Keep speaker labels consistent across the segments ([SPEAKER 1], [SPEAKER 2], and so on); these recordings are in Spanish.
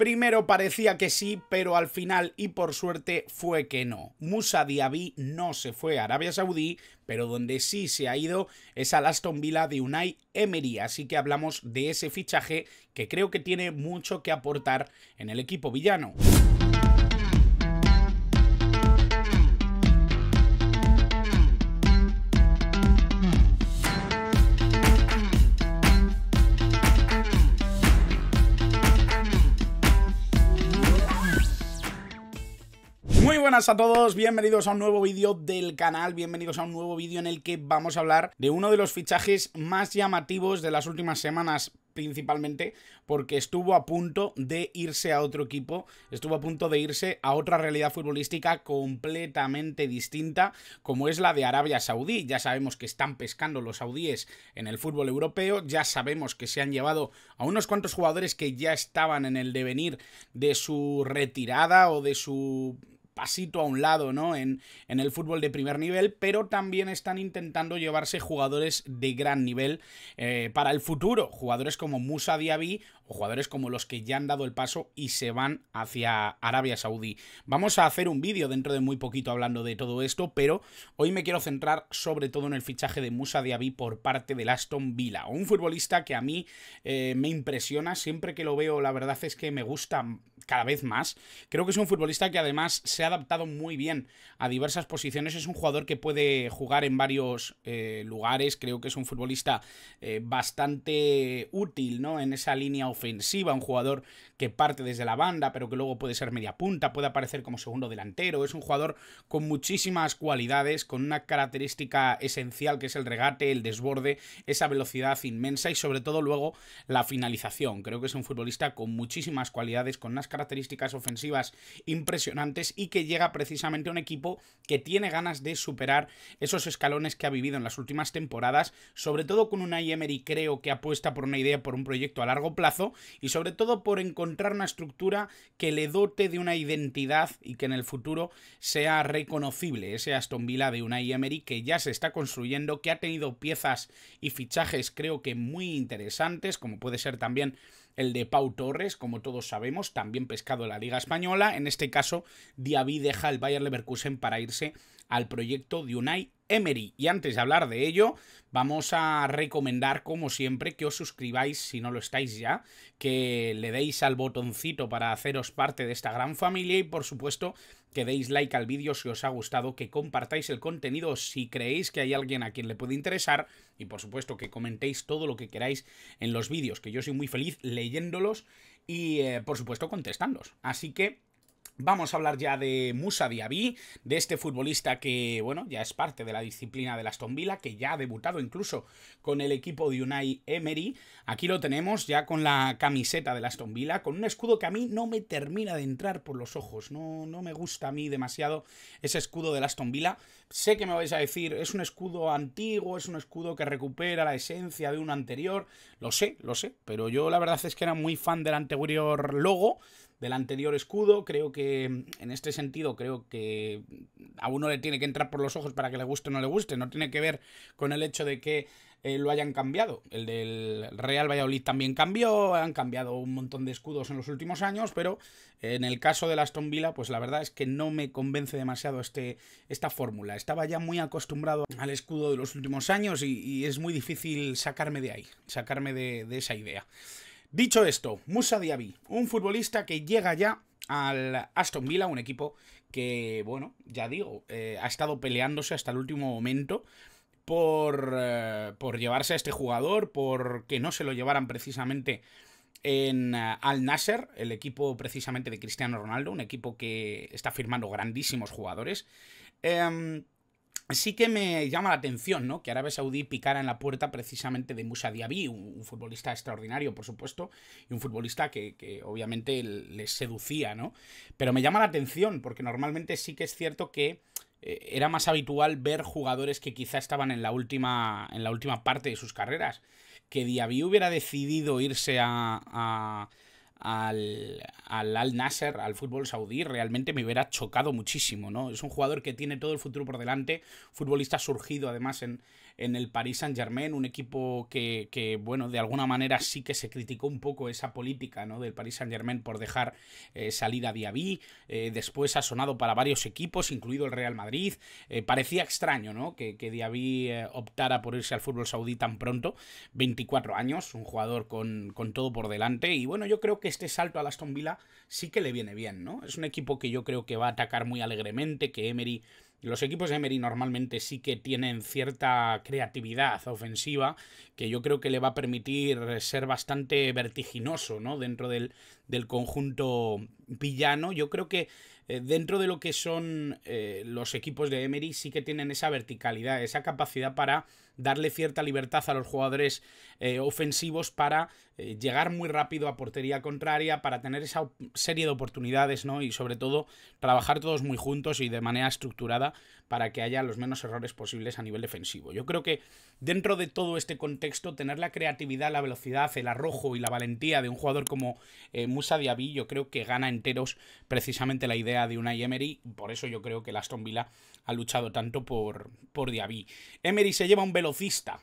[SPEAKER 1] Primero parecía que sí, pero al final y por suerte fue que no. Musa Diaby no se fue a Arabia Saudí, pero donde sí se ha ido es al Aston Villa de Unai Emery, así que hablamos de ese fichaje que creo que tiene mucho que aportar en el equipo villano. buenas a todos, bienvenidos a un nuevo vídeo del canal, bienvenidos a un nuevo vídeo en el que vamos a hablar de uno de los fichajes más llamativos de las últimas semanas principalmente porque estuvo a punto de irse a otro equipo, estuvo a punto de irse a otra realidad futbolística completamente distinta como es la de Arabia Saudí. Ya sabemos que están pescando los saudíes en el fútbol europeo, ya sabemos que se han llevado a unos cuantos jugadores que ya estaban en el devenir de su retirada o de su pasito a un lado, ¿no? En, en el fútbol de primer nivel, pero también están intentando llevarse jugadores de gran nivel eh, para el futuro. Jugadores como Musa Diaby o jugadores como los que ya han dado el paso y se van hacia Arabia Saudí. Vamos a hacer un vídeo dentro de muy poquito hablando de todo esto, pero hoy me quiero centrar sobre todo en el fichaje de Musa Diaby por parte del Aston Villa. Un futbolista que a mí eh, me impresiona siempre que lo veo, la verdad es que me gusta cada vez más. Creo que es un futbolista que además se ha adaptado muy bien a diversas posiciones. Es un jugador que puede jugar en varios eh, lugares. Creo que es un futbolista eh, bastante útil, ¿no? En esa línea ofensiva. Un jugador que parte desde la banda, pero que luego puede ser media punta, puede aparecer como segundo delantero. Es un jugador con muchísimas cualidades, con una característica esencial que es el regate, el desborde, esa velocidad inmensa y sobre todo luego la finalización. Creo que es un futbolista con muchísimas cualidades, con unas características características ofensivas impresionantes y que llega precisamente a un equipo que tiene ganas de superar esos escalones que ha vivido en las últimas temporadas, sobre todo con una y creo que apuesta por una idea, por un proyecto a largo plazo y sobre todo por encontrar una estructura que le dote de una identidad y que en el futuro sea reconocible ese Aston Villa de una Emery que ya se está construyendo, que ha tenido piezas y fichajes creo que muy interesantes, como puede ser también el de Pau Torres, como todos sabemos, también pescado la Liga Española. En este caso, Diaby deja el Bayern Leverkusen para irse al proyecto de Unai Emery. Y antes de hablar de ello, vamos a recomendar, como siempre, que os suscribáis si no lo estáis ya, que le deis al botoncito para haceros parte de esta gran familia y, por supuesto, que deis like al vídeo si os ha gustado, que compartáis el contenido si creéis que hay alguien a quien le puede interesar y, por supuesto, que comentéis todo lo que queráis en los vídeos, que yo soy muy feliz leyéndolos y, eh, por supuesto, contestándolos. Así que Vamos a hablar ya de Musa Diaby, de este futbolista que, bueno, ya es parte de la disciplina de Aston Villa, que ya ha debutado incluso con el equipo de Unai Emery. Aquí lo tenemos ya con la camiseta de Aston Villa, con un escudo que a mí no me termina de entrar por los ojos. No, no me gusta a mí demasiado ese escudo de Aston Villa. Sé que me vais a decir, es un escudo antiguo, es un escudo que recupera la esencia de un anterior. Lo sé, lo sé, pero yo la verdad es que era muy fan del anterior logo del anterior escudo. Creo que mm, en este sentido, creo que a uno le tiene que entrar por los ojos para que le guste o no le guste. No tiene que ver con el hecho de que eh, lo hayan cambiado. El del Real Valladolid también cambió, han cambiado un montón de escudos en los últimos años, pero eh, en el caso la Aston Villa, pues la verdad es que no me convence demasiado este, esta fórmula. Estaba ya muy acostumbrado al escudo de los últimos años y, es muy difícil sacarme de ahí, sacarme de esa idea. Dicho esto, Musa Diaby, un futbolista que llega ya al Aston Villa, un equipo que, bueno, ya digo, eh, ha estado peleándose hasta el último momento eh, por, llevarse a este jugador, por que no se lo llevaran precisamente en eh, Al Nasser, el equipo precisamente de Cristiano Ronaldo, un equipo que está firmando grandísimos jugadores. Em, sí que me llama la atención, ¿no? Que Arabia Saudí picara en la puerta precisamente de Musa Diaby, un, futbolista extraordinario, por supuesto, y un futbolista que, obviamente les seducía, ¿no? Pero me llama la atención, porque normalmente sí que es cierto que eh, era más habitual ver jugadores que quizá estaban en la última, en la última parte de sus carreras. Que Diaby hubiera decidido irse a al, al Al Nasser, al fútbol saudí, realmente me hubiera chocado muchísimo, ¿no? Es un jugador que tiene todo el futuro por delante, futbolista surgido además en, en el Paris Saint-Germain, un equipo que, bueno, de alguna manera sí que se criticó un poco esa política ¿no? del Paris Saint-Germain por dejar eh, salir a Diaby, eh, después ha sonado para varios equipos, incluido el Real Madrid, eh, parecía extraño ¿no? que, que Diaby optara por irse al fútbol saudí tan pronto, 24 años, un jugador con, todo por delante, y bueno, yo creo que este salto a Aston Villa sí que le viene bien, ¿no? Es un equipo que yo creo que va a atacar muy alegremente, que Emery los equipos de Emery normalmente sí que tienen cierta creatividad ofensiva que yo creo que le va a permitir ser bastante vertiginoso ¿no? dentro del, del conjunto villano. Yo creo que eh, dentro de lo que son eh, los equipos de Emery, sí que tienen esa verticalidad, esa capacidad para darle cierta libertad a los jugadores eh, ofensivos para llegar muy rápido a portería contraria, para tener esa serie de oportunidades, ¿no? Y sobre todo, trabajar todos muy juntos y de manera estructurada para que haya los menos errores posibles a nivel defensivo. Yo creo que dentro de todo este contexto, tener la creatividad, la velocidad, el arrojo y la valentía de un jugador como Musa Diaby, yo creo que gana enteros precisamente la idea de una Emery. Por eso yo creo que el Aston Villa ha luchado tanto por, por Diaby. Emery se lleva un velocista.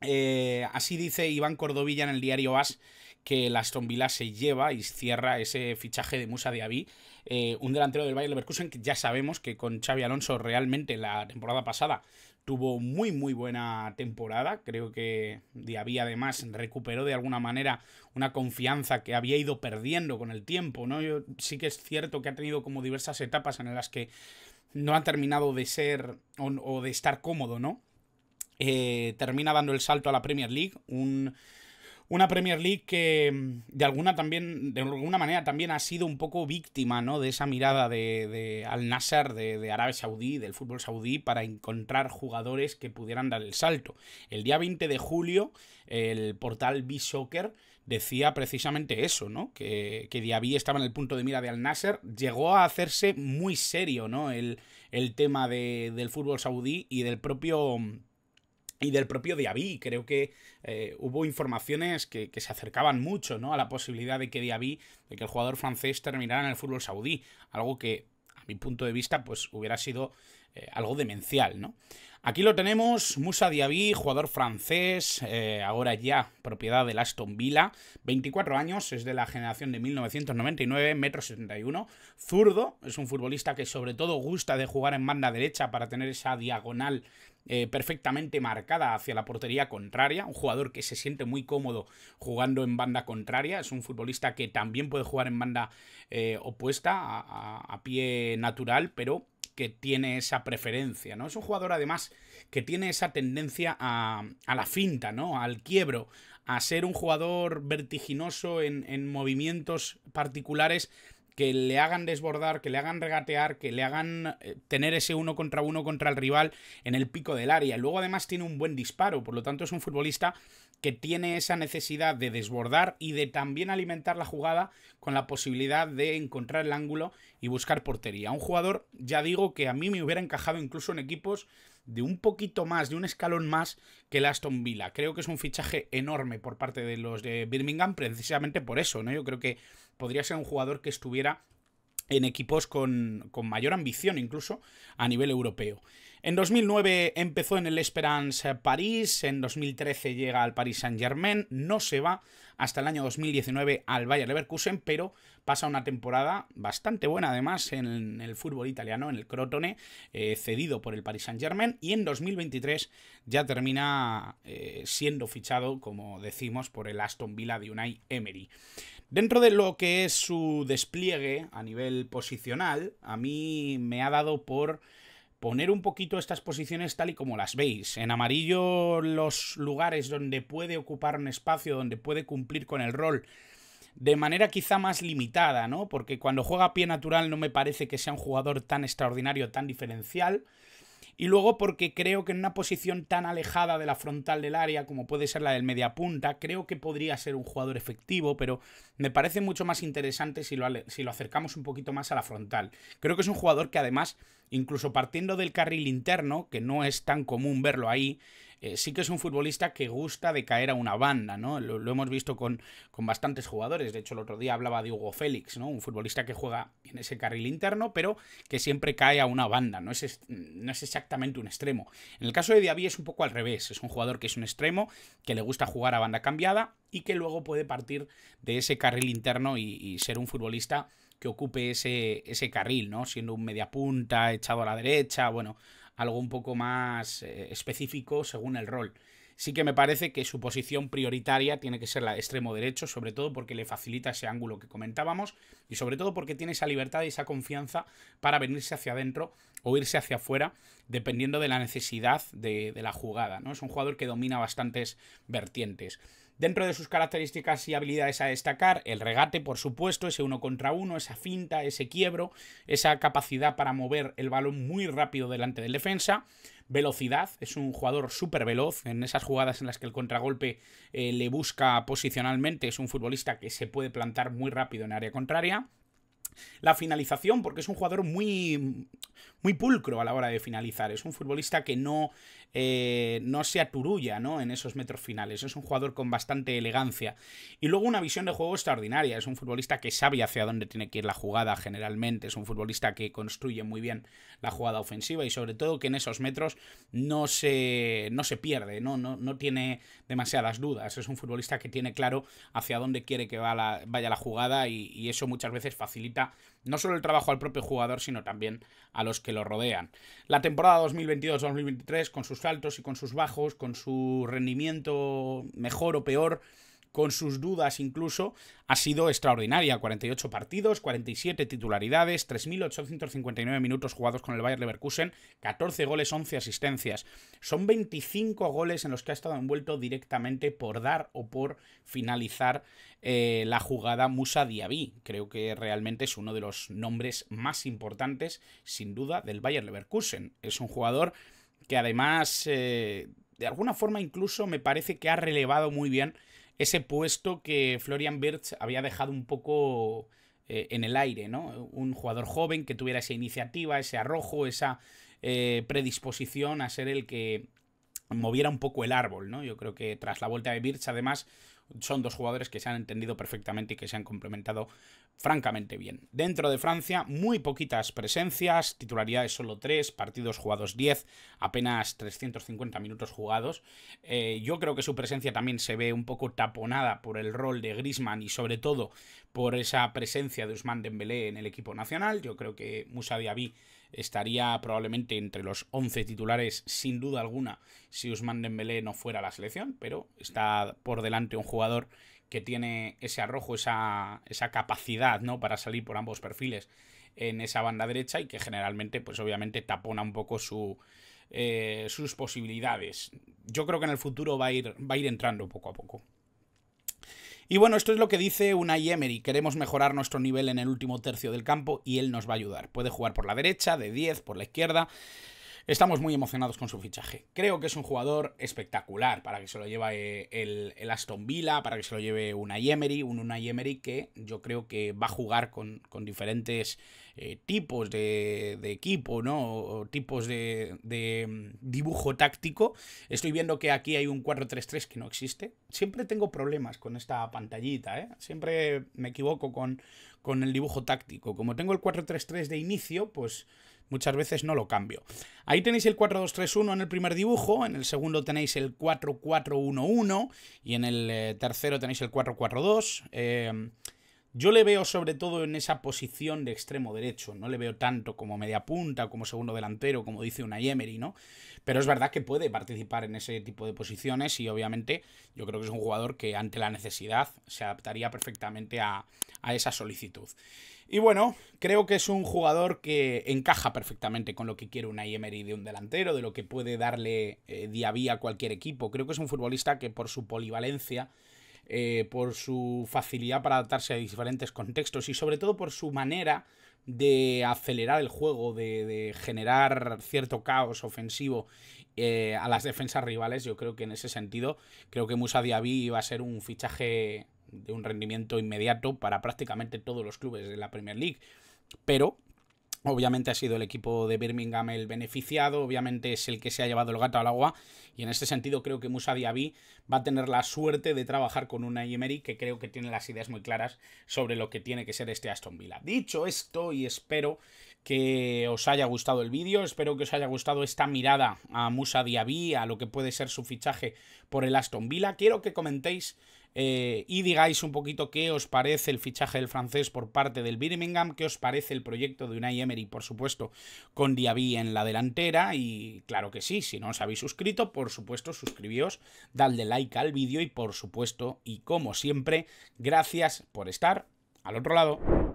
[SPEAKER 1] Eh, así dice Iván Cordovilla en el diario AS que el Aston Villa se lleva y cierra ese fichaje de Musa Diaby, eh, un delantero del Bayern Leverkusen que ya sabemos que con Xavi Alonso realmente la temporada pasada tuvo muy muy buena temporada, creo que Diaby además recuperó de alguna manera una confianza que había ido perdiendo con el tiempo, ¿no? sí que es cierto que ha tenido como diversas etapas en las que no ha terminado de ser o, de estar cómodo, ¿no? Eh, termina dando el salto a la Premier League, un una Premier League que mm, de alguna, también, de alguna manera también ha sido un poco víctima ¿no? de esa mirada de, Al Nasser, de, de, Arabia Saudí, del fútbol saudí, para encontrar jugadores que pudieran dar el salto. El día 20 de julio, el portal B-Soccer decía precisamente eso, ¿no? Que, que Diaby estaba en el punto de mira de Al Nasser. Llegó a hacerse muy serio, ¿no? El, tema del fútbol saudí y del propio mm, y del propio Diaby. Creo que eh, hubo informaciones que, se acercaban mucho ¿no? a la posibilidad de que Diaby, de que el jugador francés terminara en el fútbol saudí, algo que a mi punto de vista pues hubiera sido eh, algo demencial. ¿no? Aquí lo tenemos, Musa Diaby, jugador francés, eh, ahora ya propiedad del Aston Villa, 24 años, es de la generación de 1999, metro 71, zurdo, es un futbolista que sobre todo gusta de jugar en banda derecha para tener esa diagonal eh, perfectamente marcada hacia la portería contraria, un jugador que se siente muy cómodo jugando en banda contraria, es un futbolista que también puede jugar en banda eh, opuesta a, pie natural, pero que tiene esa preferencia, ¿no? Es un jugador además que tiene esa tendencia a, a la finta, ¿no? Al quiebro, a ser un jugador vertiginoso en, movimientos particulares que le hagan desbordar, que le hagan regatear, que le hagan eh, tener ese uno contra uno contra el rival en el pico del área. Luego además tiene un buen disparo, por lo tanto es un futbolista que tiene esa necesidad de desbordar y de también alimentar la jugada con la posibilidad de encontrar el ángulo y buscar portería. Un jugador, ya digo, que a mí me hubiera encajado incluso en equipos de un poquito más, de un escalón más que el Aston Villa. Creo que es un fichaje enorme por parte de los de Birmingham, precisamente por eso, ¿no? Yo creo que podría ser un jugador que estuviera en equipos con, mayor ambición incluso a nivel europeo. En 2009 empezó en el Esperance París, en 2013 llega al Paris Saint-Germain, no se va hasta el año 2019 al Bayer Leverkusen, pero pasa una temporada bastante buena además en el fútbol italiano, en el Crotone, eh, cedido por el Paris Saint-Germain, y en 2023 ya termina eh, siendo fichado, como decimos, por el Aston Villa de Unai Emery. Dentro de lo que es su despliegue a nivel posicional, a mí me ha dado por poner un poquito estas posiciones tal y como las veis. En amarillo los lugares donde puede ocupar un espacio, donde puede cumplir con el rol de manera quizá más limitada, ¿no? Porque cuando juega a pie natural no me parece que sea un jugador tan extraordinario, tan diferencial. Y luego porque creo que en una posición tan alejada de la frontal del área como puede ser la del mediapunta, creo que podría ser un jugador efectivo, pero me parece mucho más interesante si lo, si lo acercamos un poquito más a la frontal. Creo que es un jugador que además, incluso partiendo del carril interno, que no es tan común verlo ahí, eh, sí que es un futbolista que gusta de caer a una banda, ¿no? Lo, hemos visto con, con, bastantes jugadores. De hecho, el otro día hablaba de Hugo Félix, ¿no? Un futbolista que juega en ese carril interno, pero que siempre cae a una banda, no es, no es exactamente un extremo. En el caso de Diaby es un poco al revés, es un jugador que es un extremo, que le gusta jugar a banda cambiada y que luego puede partir de ese carril interno y, ser un futbolista que ocupe ese, ese carril, ¿no? Siendo un mediapunta, echado a la derecha, bueno, algo un poco más eh, específico según el rol. Sí que me parece que su posición prioritaria tiene que ser la de extremo derecho, sobre todo porque le facilita ese ángulo que comentábamos y sobre todo porque tiene esa libertad y esa confianza para venirse hacia adentro o irse hacia afuera dependiendo de la necesidad de, de la jugada. ¿no? Es un jugador que domina bastantes vertientes. Dentro de sus características y habilidades a destacar, el regate, por supuesto, ese uno contra uno, esa finta, ese quiebro, esa capacidad para mover el balón muy rápido delante del defensa, velocidad, es un jugador súper veloz, en esas jugadas en las que el contragolpe eh, le busca posicionalmente, es un futbolista que se puede plantar muy rápido en área contraria. La finalización, porque es un jugador muy, muy pulcro a la hora de finalizar. Es un futbolista que no eh, no se aturulla ¿no? en esos metros finales. Es un jugador con bastante elegancia. Y luego una visión de juego extraordinaria. Es un futbolista que sabe hacia dónde tiene que ir la jugada generalmente. Es un futbolista que construye muy bien la jugada ofensiva y sobre todo que en esos metros no se, no se pierde, ¿no? No, tiene demasiadas dudas. Es un futbolista que tiene claro hacia dónde quiere que vaya la jugada y, y eso muchas veces facilita no solo el trabajo al propio jugador, sino también a los que lo rodean. La temporada 2022-2023 con sus altos y con sus bajos, con su rendimiento mejor o peor, con sus dudas incluso, ha sido extraordinaria. 48 partidos, 47 titularidades, 3.859 minutos jugados con el Bayern Leverkusen, 14 goles, 11 asistencias. Son 25 goles en los que ha estado envuelto directamente por dar o por finalizar eh, la jugada Musa Diaby. Creo que realmente es uno de los nombres más importantes, sin duda, del Bayer Leverkusen. Es un jugador que además, eh, de alguna forma incluso me parece que ha relevado muy bien ese puesto que Florian Birch había dejado un poco eh, en el aire, ¿no? Un jugador joven que tuviera esa iniciativa, ese arrojo, esa eh, predisposición a ser el que moviera un poco el árbol, ¿no? Yo creo que tras la vuelta de Birch, además, son dos jugadores que se han entendido perfectamente y que se han complementado francamente bien. Dentro de Francia, muy poquitas presencias, titularidades solo 3, partidos jugados 10, apenas 350 minutos jugados. Eh, yo creo que su presencia también se ve un poco taponada por el rol de Grisman y sobre todo por esa presencia de Usman Dembélé en el equipo nacional. Yo creo que Musa Diaby estaría probablemente entre los 11 titulares sin duda alguna si Usman Dembélé no fuera la selección, pero está por delante un jugador que tiene ese arrojo, esa, capacidad ¿no? para salir por ambos perfiles en esa banda derecha y que generalmente, pues obviamente, tapona un poco su, eh, sus posibilidades. Yo creo que en el futuro va a ir, va a ir entrando poco a poco. Y bueno, esto es lo que dice una Emery. Queremos mejorar nuestro nivel en el último tercio del campo y él nos va a ayudar. Puede jugar por la derecha, de 10, por la izquierda. Estamos muy emocionados con su fichaje. Creo que es un jugador espectacular para que se lo lleve eh, el, Aston Villa, para que se lo lleve una Emery, un Unai Emery que yo creo que va a jugar con, con diferentes eh, tipos de, de, equipo, ¿no? O tipos de, de, mm, dibujo táctico. Estoy viendo que aquí hay un 4-3-3 que no existe. Siempre tengo problemas con esta pantallita, ¿eh? Siempre me equivoco con, con el dibujo táctico. Como tengo el 4-3-3 de inicio, pues muchas veces no lo cambio. Ahí tenéis el 4-2-3-1 en el primer dibujo, en el segundo tenéis el 4-4-1-1 y en el eh, tercero tenéis el 4-4-2. Eh, yo le veo sobre todo en esa posición de extremo derecho, no le veo tanto como media punta, como segundo delantero, como dice una Emery, ¿no? Pero es verdad que puede participar en ese tipo de posiciones y obviamente yo creo que es un jugador que ante la necesidad se adaptaría perfectamente a, esa solicitud. Y bueno, creo que es un jugador que encaja perfectamente con lo que quiere una Emery de un delantero, de lo que puede darle eh, día a día a cualquier equipo. Creo que es un futbolista que por su polivalencia eh, por su facilidad para adaptarse a diferentes contextos y sobre todo por su manera de acelerar el juego, de, generar cierto caos ofensivo eh, a las defensas rivales. Yo creo que en ese sentido, creo que Musa Diaby iba a ser un fichaje de un rendimiento inmediato para prácticamente todos los clubes de la Premier League. Pero Obviamente ha sido el equipo de Birmingham el beneficiado, obviamente es el que se ha llevado el gato al agua y en este sentido creo que Musa Diaby va a tener la suerte de trabajar con una Emery que creo que tiene las ideas muy claras sobre lo que tiene que ser este Aston Villa. Dicho esto y espero que os haya gustado el vídeo, espero que os haya gustado esta mirada a Musa Diaby, a lo que puede ser su fichaje por el Aston Villa. Quiero que comentéis eh, y digáis un poquito qué os parece el fichaje del francés por parte del Birmingham, qué os parece el proyecto de Unai Emery, por supuesto, con Diaby en la delantera. Y claro que sí, si no os habéis suscrito, por supuesto, suscribíos, dadle like al vídeo y por supuesto, y como siempre, gracias por estar al otro lado.